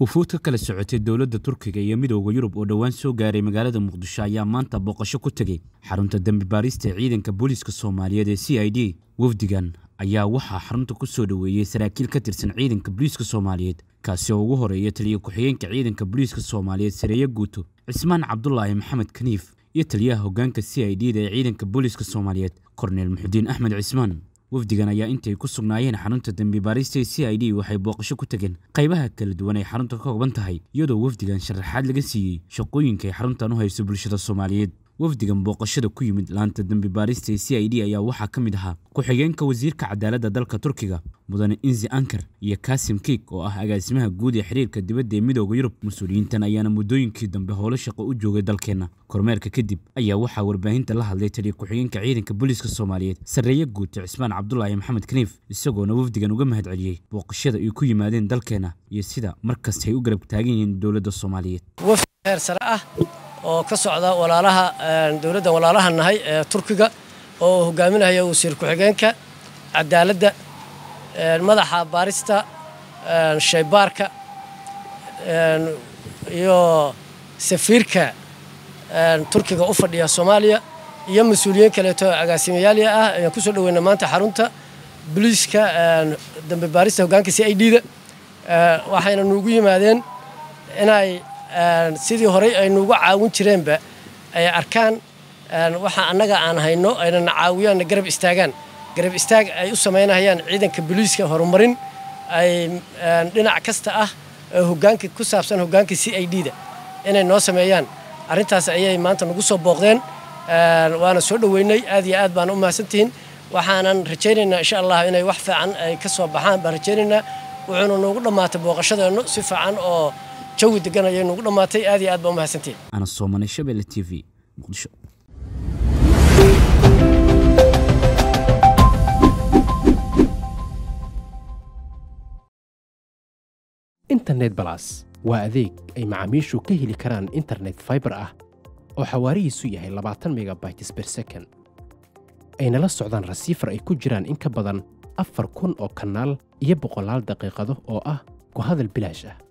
wufuud ka kala socotay dowladda turkiga iyo midowda yurub oo dhowaan soo gaaray magaalada muqdisho ayaa maanta booqasho ku tegay xarunta dembi baarista ee ciidanka booliiska soomaaliyeed ee c i d wafdigan ayaa waxaa xarunta ku soo dhoweeyey saraakiil ka tirsan ciidanka booliiska soomaaliyeed kaasi oo ugu horeeya taliya ku-xigeenka ciidanka booliiska soomaaliyeed sareeyo guuto cismaan cabdulaahi maxamed kaniif iyo taliyaha hoggaanka c i d da ee ciidanka booliiska soomaaliyeed korneyl muxudiin axmed cismaan wafdigan ayaa intay ku sugnaayeen xarunta dembi baarista ee c i d waxay booqasho ku tegeen qaybaha kala duwan ay xarunta ka kooban tahay iyadoo wafdigan sharaxaad laga siiyey shaqooyinka ay xaruntan u hayso bulshada soomaaliyeed wafdigan booqashada ku yimid laanta dembi baarista ee c i d ayaa waxaa ka mid ahaa ku-xigeenka wasiirka cadaaladda dalka turkiga mudane inzi ankar iyo kasim kiik oo ah agaasimaha guud ee xiriirka dibadda ee midooda yurub mas-uuliyiintan ayaana muddooyinkii dambe howlo shaqo u joogay dalkeenna kormeerka kadib ayaa waxaa warbaahinta la hadlay taliya ku-xigeenka ciidanka booliiska soomaaliyeed sarreeye guud cismaan cabdulaahi maxamed kaniif isagoona wafdigan uga mahad celiyey booqashada ay ku yimaadeen dalkeenna iyo sida markasta ay u garab taagan yihiin dowladda soomaaliyeed ah oo ka socda walaalaha dowladdan walaalaha nahay ee turkiga oo hogaaminaya wasiir ku-xigeenka cadaaladda madaxa baarista shaybaarka iyo safiirka turkiga u fadhiya soomaaliya iyo mas-uuliyiin kaleeto agaasimayaalya ah ayaan kusoo dhaweyna maanta xarunta boliiska dambe baarista hoggaankiisa i d da waxayna nuugu yimaadeen inay sidii horey aynuuga caawin jireenba ay arkaan waxa annaga aan hayno aynana caawiyaanna garab istaagaan garab istaag ay u samaynahayaan ciidanka booliiska horumarin ay dhinac kasta ah hogaanka ku saabsan hogaanka c i d da inay noo sameeyaan arrintaas ayay maanta nagu soo booqdeen waana soo dhoweynay aad iyo aad baan u mahadsantihiin waxaanan rajaynaynaa insha allah inay wax fiican ay ka soo baxaan baan rajaynaynaa wuxuuna noogu dhammaatay booqashadeennu si fiican oo jawi degan ayay nagu dhammaatay aad iyo aad baa umahadsantiin ana soomane shabelle t v muqdisho internet balas waa adeeg ay macaamiishu ka heli karaan internet fiber ah oo xawaarihiisu yahay labaatan megabytes ber second ayna la socdaan rasiifar ay ku jiraan in ka badan afar kun oo kanaal iyo boqolaal daqiiqado oo ah ku hadal bilaash ah